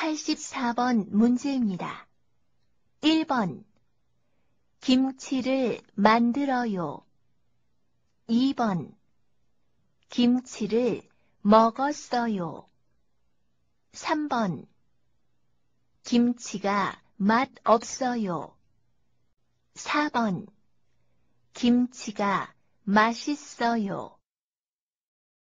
84번 문제입니다. 1번 김치를 만들어요. 2번 김치를 먹었어요. 3번 김치가 맛없어요. 4번 김치가 맛있어요.